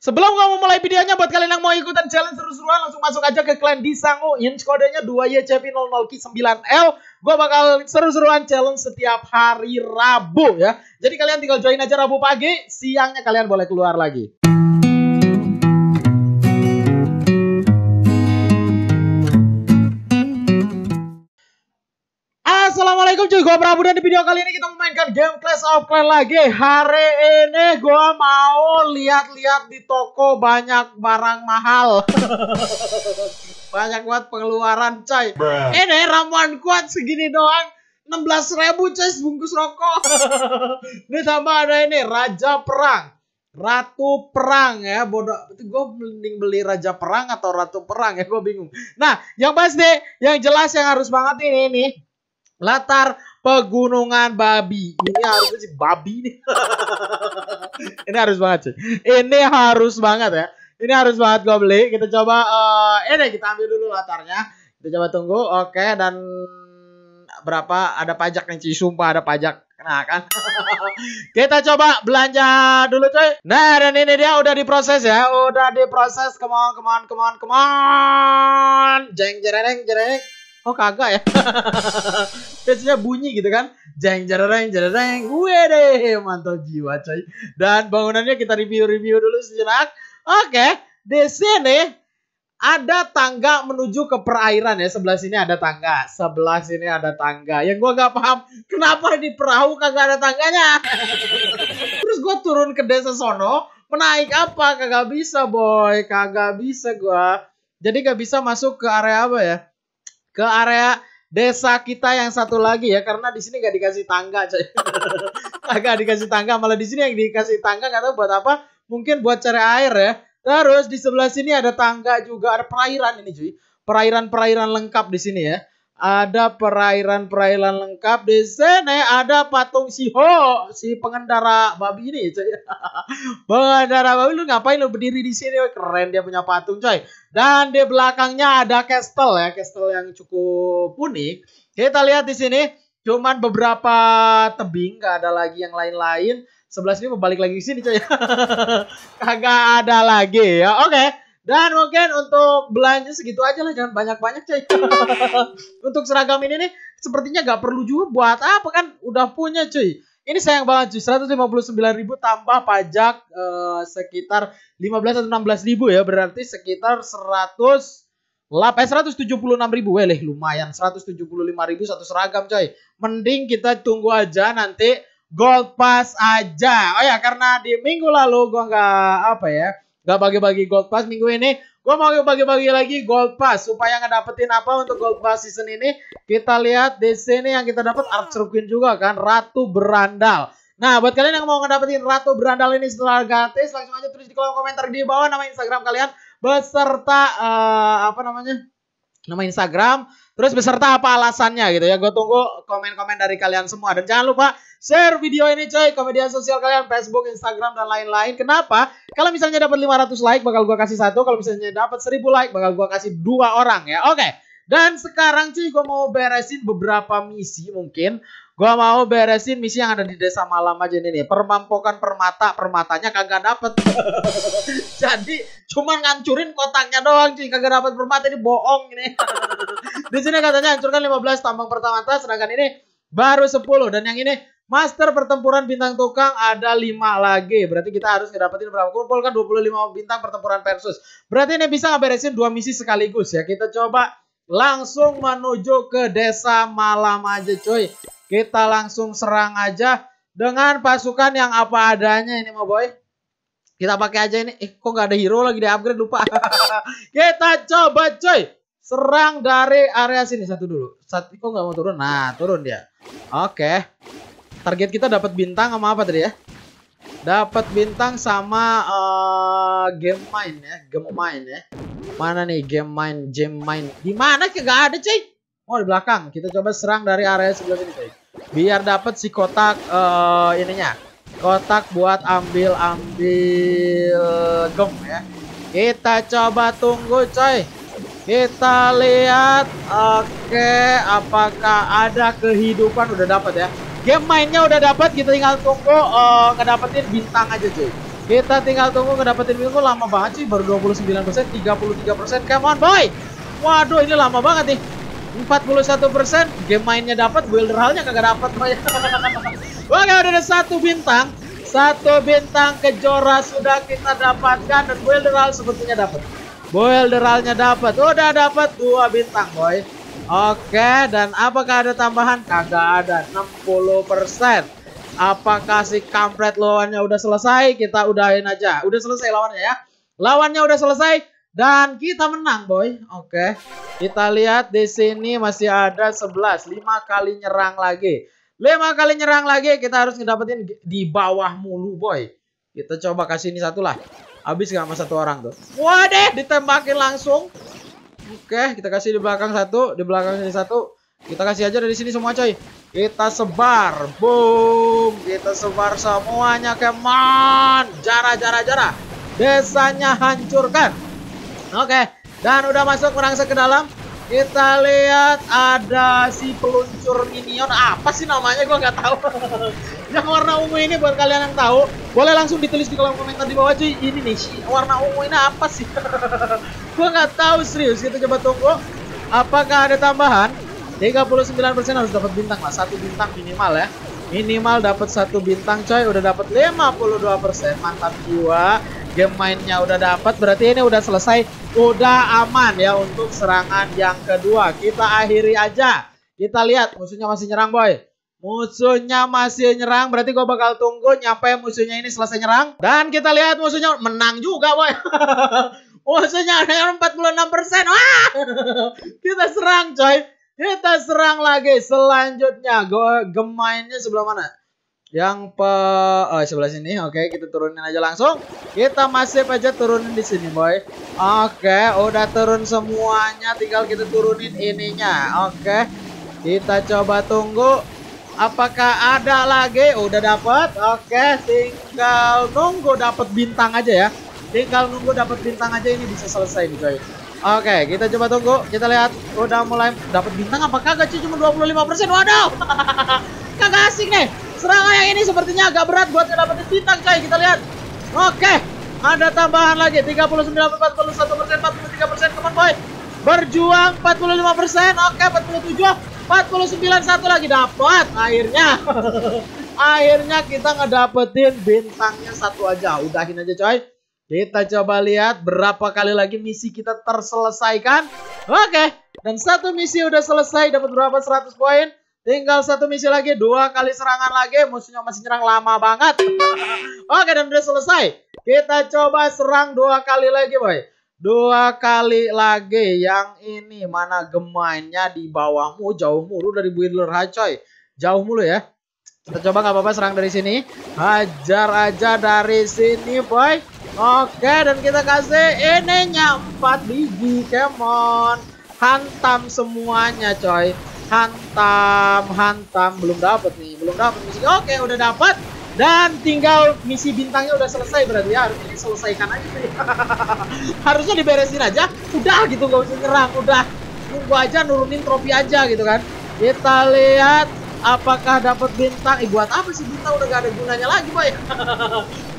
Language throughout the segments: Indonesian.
Sebelum kamu mulai videonya, buat kalian yang mau ikutan challenge seru-seruan, langsung masuk aja ke klan di inch kodenya 2YCP00K9L. Gue bakal seru-seruan challenge setiap hari Rabu ya. Jadi kalian tinggal join aja Rabu pagi, siangnya kalian boleh keluar lagi. Assalamualaikum cuy, gue Prabu dan di video kali ini kita memainkan game Clash of Clans lagi Hari ini gue mau lihat-lihat di toko banyak barang mahal Banyak buat pengeluaran coy Bruh. Ini ramuan kuat segini doang 16 ribu coy bungkus rokok Ini tambah ada ini Raja Perang Ratu Perang ya bodoh gue mending beli Raja Perang atau Ratu Perang ya gue bingung Nah yang pasti yang jelas yang harus banget ini nih latar pegunungan babi. Ini harus sih babi ini ini harus banget sih. Ini harus banget ya. Ini harus banget gue beli. Kita coba uh, ini kita ambil dulu latarnya. Kita coba tunggu. Oke okay, dan berapa ada pajak nih sih sumpah ada pajak nah kan kita coba belanja dulu coy nah dan ini dia udah diproses ya udah diproses come on come on come on come on jeng jereng jereng Oh kagak ya. Biasanya bunyi gitu kan. Jeng jarang Gue deh mantap jiwa coy. Dan bangunannya kita review-review dulu sejenak. Oke, di sini ada tangga menuju ke perairan ya. Sebelah sini ada tangga, sebelah sini ada tangga. Yang gua gak paham kenapa di perahu kagak ada tangganya. Terus gua turun ke desa sono, menaik apa kagak bisa boy, kagak bisa gua. Jadi gak bisa masuk ke area apa ya? ke area desa kita yang satu lagi ya karena di sini nggak dikasih tangga coy agak dikasih tangga malah di sini yang dikasih tangga nggak tahu buat apa mungkin buat cari air ya terus di sebelah sini ada tangga juga ada perairan ini cuy perairan perairan lengkap di sini ya ada perairan-perairan lengkap di sini. Ada patung si Ho, si pengendara babi ini, coy. pengendara babi lu ngapain lu berdiri di sini? Keren dia punya patung, coy. Dan di belakangnya ada castle ya, castle yang cukup unik. Kita lihat di sini cuman beberapa tebing, gak ada lagi yang lain-lain. Sebelah sini mau balik lagi ke sini coy. Kagak ada lagi ya. Oke. Okay. Dan mungkin untuk belanja segitu aja lah, jangan banyak-banyak cuy. untuk seragam ini nih, sepertinya gak perlu juga buat apa kan, udah punya cuy. Ini sayang banget cuy, 159 ribu tambah pajak eh, sekitar 15 atau 16 ribu ya, berarti sekitar 100 lah, eh, 176 ribu, weh tujuh lumayan 175 ribu satu seragam coy. Mending kita tunggu aja nanti Gold Pass aja. Oh ya, karena di minggu lalu gua nggak apa ya, Gak bagi-bagi gold pass minggu ini. Gue mau bagi-bagi lagi gold pass supaya ngedapetin apa untuk gold pass season ini. Kita lihat di sini yang kita dapat Archer Queen juga kan, Ratu Berandal. Nah, buat kalian yang mau ngedapetin Ratu Berandal ini setelah gratis, langsung aja tulis di kolom komentar di bawah nama Instagram kalian beserta uh, apa namanya? nama Instagram, terus beserta apa alasannya gitu ya. Gue tunggu komen-komen dari kalian semua. Dan jangan lupa share video ini coy ke media sosial kalian, Facebook, Instagram, dan lain-lain. Kenapa? Kalau misalnya dapat 500 like, bakal gue kasih satu. Kalau misalnya dapat 1000 like, bakal gue kasih dua orang ya. Oke. Okay. Dan sekarang cuy gue mau beresin beberapa misi mungkin Gua mau beresin misi yang ada di desa malam aja nih nih. Permampokan permata, permatanya kagak dapet. Jadi cuman ngancurin kotaknya doang cuy, kagak dapet permata ini bohong ini. di sini katanya hancurkan 15 tambang pertama tas, sedangkan ini baru 10 dan yang ini Master pertempuran bintang tukang ada 5 lagi. Berarti kita harus ngedapetin berapa? Kumpulkan 25 bintang pertempuran versus. Berarti ini bisa beresin dua misi sekaligus ya. Kita coba langsung menuju ke desa malam aja cuy. Kita langsung serang aja dengan pasukan yang apa adanya ini mau boy. Kita pakai aja ini. Eh kok nggak ada hero lagi di upgrade lupa. kita coba cuy. Serang dari area sini satu dulu. Satu kok nggak mau turun. Nah turun dia. Oke. Target kita dapat bintang sama apa tadi ya? Dapat bintang sama uh, game main ya, game main ya. Mana nih game main, game main. Di mana sih? Gak ada cuy. Oh di belakang. Kita coba serang dari area sebelah sini cuy. Biar dapat si kotak uh, ininya. Kotak buat ambil ambil gong ya. Kita coba tunggu coy. Kita lihat. Oke, okay. apakah ada kehidupan udah dapat ya? Game mainnya udah dapat, kita tinggal tunggu uh, ngedapetin bintang aja cuy. Kita tinggal tunggu ngedapetin win lama banget sih baru 29%, persen, 33%. persen. Come on boy. Waduh ini lama banget nih. 41% persen. game mainnya dapat, builder halnya kagak dapat. Wah, udah ada satu bintang. Satu bintang kejora sudah kita dapatkan dan builder hal sepertinya dapat. Builder halnya dapat. Udah dapat dua bintang, boy. Oke, dan apakah ada tambahan? Kagak ada. 60%. persen. Apakah si kampret lawannya udah selesai? Kita udahin aja. Udah selesai lawannya ya. Lawannya udah selesai dan kita menang, boy. Oke. Kita lihat di sini masih ada 11, 5 kali nyerang lagi. 5 kali nyerang lagi kita harus ngedapetin di bawah mulu, boy. Kita coba kasih ini satu lah. Habis gak sama satu orang tuh. Waduh, ditembakin langsung. Oke, kita kasih di belakang satu, di belakang sini satu. Kita kasih aja dari sini semua coy. Kita sebar. Boom. Kita sebar semuanya. Kemon. Jara, jara, jara. Desanya hancurkan. Oke. Dan udah masuk merangsek ke dalam. Kita lihat ada si peluncur minion apa sih namanya gue nggak tahu. yang warna ungu ini buat kalian yang tahu boleh langsung ditulis di kolom komentar di bawah cuy. Ini nih si warna ungu ini apa sih? gue nggak tahu serius. Kita coba tunggu. Apakah ada tambahan? 39% harus dapat bintang lah, satu bintang minimal ya. Minimal dapat satu bintang coy, udah dapat 52%. Mantap jiwa. Game mainnya udah dapat, berarti ini udah selesai, udah aman ya untuk serangan yang kedua. Kita akhiri aja. Kita lihat musuhnya masih nyerang, boy. Musuhnya masih nyerang, berarti gue bakal tunggu nyampe musuhnya ini selesai nyerang. Dan kita lihat musuhnya menang juga, boy. musuhnya ada 46%. Wah! kita serang, coy. Kita serang lagi selanjutnya. gue Gemainnya sebelah mana? Yang pe oh, sebelah sini. Oke, kita turunin aja langsung. Kita masih aja turunin di sini, boy. Oke, udah turun semuanya. Tinggal kita turunin ininya. Oke. Kita coba tunggu apakah ada lagi? Udah dapat. Oke, tinggal nunggu dapat bintang aja ya. Tinggal nunggu dapat bintang aja ini bisa selesai nih, coy. Oke, kita coba tunggu. Kita lihat udah mulai dapat bintang apa kagak sih cuma 25%. Waduh. kagak asik nih. Serangan yang ini sepertinya agak berat buat dapetin bintang coy. Kita lihat. Oke. Ada tambahan lagi 39 41 persen 43 persen teman boy berjuang 45 persen oke 47 49 satu lagi dapat akhirnya akhirnya kita ngedapetin bintangnya satu aja udahin aja coy kita coba lihat berapa kali lagi misi kita terselesaikan. Oke, dan satu misi udah selesai dapat berapa 100 poin. Tinggal satu misi lagi, dua kali serangan lagi. Musuhnya masih nyerang lama banget. Oke, dan udah selesai. Kita coba serang dua kali lagi, boy. Dua kali lagi. Yang ini mana gemainnya di bawahmu jauh mulu dari Builder High, coy. Jauh mulu ya. Kita coba nggak apa-apa serang dari sini. Hajar aja dari sini, boy. Oke, dan kita kasih ininya 4 biji, kemon. Hantam semuanya, coy. Hantam, hantam. Belum dapat nih, belum dapat misi. Oke, udah dapat. Dan tinggal misi bintangnya udah selesai berarti ya. Harus ini selesaikan aja sih. Harusnya diberesin aja. Udah gitu, gak usah nyerang. Udah. Nunggu aja, nurunin trofi aja gitu kan. Kita lihat apakah dapat bintang? Eh buat apa sih bintang udah gak ada gunanya lagi pak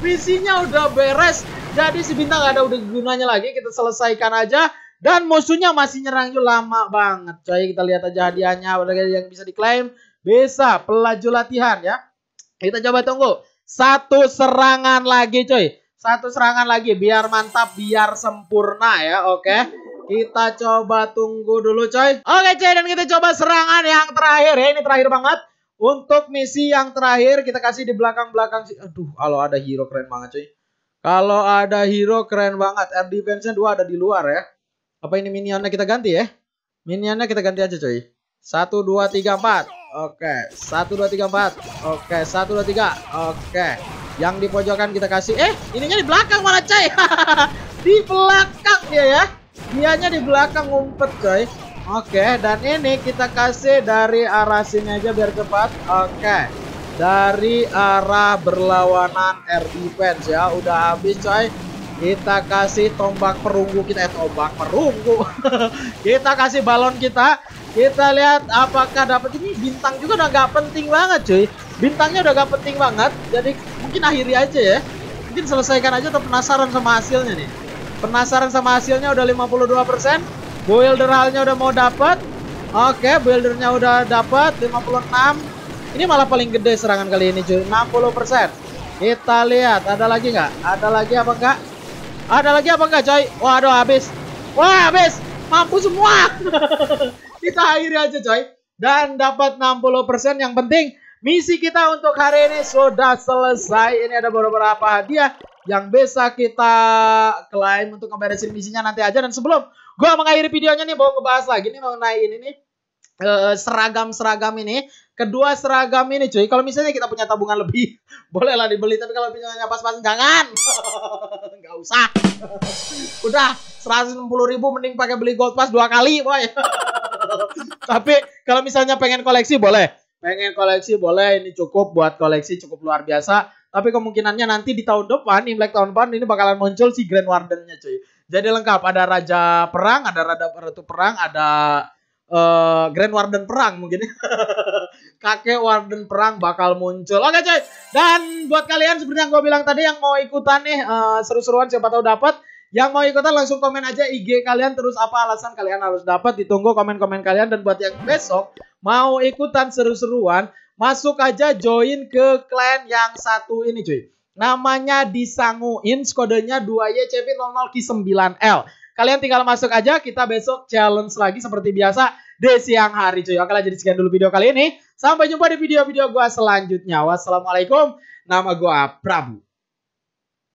Visinya Misinya udah beres, jadi si bintang gak ada udah gunanya lagi. Kita selesaikan aja. Dan musuhnya masih nyerang juga lama banget. Coy kita lihat aja hadiahnya, ada yang bisa diklaim. Bisa pelaju latihan ya. Kita coba tunggu. Satu serangan lagi coy. Satu serangan lagi biar mantap, biar sempurna ya. Oke. Kita coba tunggu dulu coy. Oke coy dan kita coba serangan yang terakhir ya. Ini terakhir banget. Untuk misi yang terakhir kita kasih di belakang-belakang sih. Aduh kalau ada hero keren banget coy. Kalau ada hero keren banget. Air defense-nya dua ada di luar ya. Apa ini minionnya kita ganti ya? Minionnya kita ganti aja coy. 1, 2, 3, 4. Oke. 1, 2, 3, 4. Oke. 1, 2, 3. Oke. Yang di pojokan kita kasih. Eh ininya di belakang malah coy. di belakang dia ya. Dianya di belakang ngumpet coy. Oke, okay, dan ini kita kasih dari arah sini aja biar cepat. Oke. Okay. Dari arah berlawanan air defense ya. Udah habis coy. Kita kasih tombak perunggu kita eh tombak perunggu. kita kasih balon kita. Kita lihat apakah dapat ini bintang juga udah gak penting banget cuy. Bintangnya udah gak penting banget. Jadi mungkin akhiri aja ya. Mungkin selesaikan aja atau penasaran sama hasilnya nih. Penasaran sama hasilnya udah 52%. Builder halnya udah mau dapat. Oke, buildernya udah dapat 56. Ini malah paling gede serangan kali ini cuy, 60%. Kita lihat ada lagi nggak? Ada lagi apa enggak? Ada lagi apa enggak coy? Waduh habis. Wah, habis. Mampu semua. kita akhiri aja coy. Dan dapat 60% yang penting Misi kita untuk hari ini sudah selesai. Ini ada beberapa hadiah yang bisa kita klaim untuk ngeberesin misinya nanti aja dan sebelum gua mengakhiri videonya nih mau ngebahas lagi nih mengenai ini nih eh, seragam-seragam ini kedua seragam ini cuy kalau misalnya kita punya tabungan lebih bolehlah dibeli tapi kalau misalnya pas-pasan jangan nggak usah udah 160 ribu mending pakai beli gold pass dua kali boy tapi kalau misalnya pengen koleksi boleh pengen koleksi boleh ini cukup buat koleksi cukup luar biasa tapi kemungkinannya nanti di tahun depan, Imlek tahun depan ini bakalan muncul si Grand Warden-nya cuy. Jadi lengkap, ada Raja Perang, ada Raja Ratu Perang, ada uh, Grand Warden Perang mungkin. Kakek Warden Perang bakal muncul. Oke cuy, dan buat kalian sebenarnya gue bilang tadi yang mau ikutan nih uh, seru-seruan siapa tahu dapat. Yang mau ikutan langsung komen aja IG kalian terus apa alasan kalian harus dapat ditunggu komen-komen kalian dan buat yang besok mau ikutan seru-seruan Masuk aja join ke clan yang satu ini cuy. Namanya disanguin, skodenya 2YCV00Q9L. Kalian tinggal masuk aja, kita besok challenge lagi seperti biasa di siang hari cuy. Oke lah, jadi sekian dulu video kali ini. Sampai jumpa di video-video gue selanjutnya. Wassalamualaikum, nama gue Prabu.